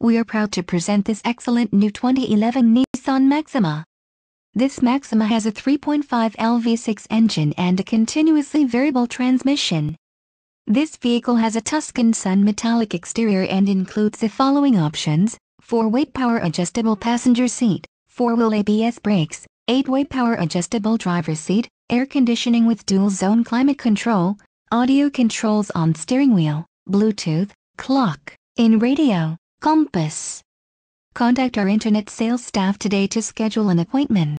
we are proud to present this excellent new 2011 Nissan Maxima. This Maxima has a 3.5L V6 engine and a continuously variable transmission. This vehicle has a Tuscan Sun metallic exterior and includes the following options, 4-way power adjustable passenger seat, 4-wheel ABS brakes, 8-way power adjustable driver seat, air conditioning with dual zone climate control, audio controls on steering wheel, Bluetooth, clock, in radio. Compass. Contact our internet sales staff today to schedule an appointment.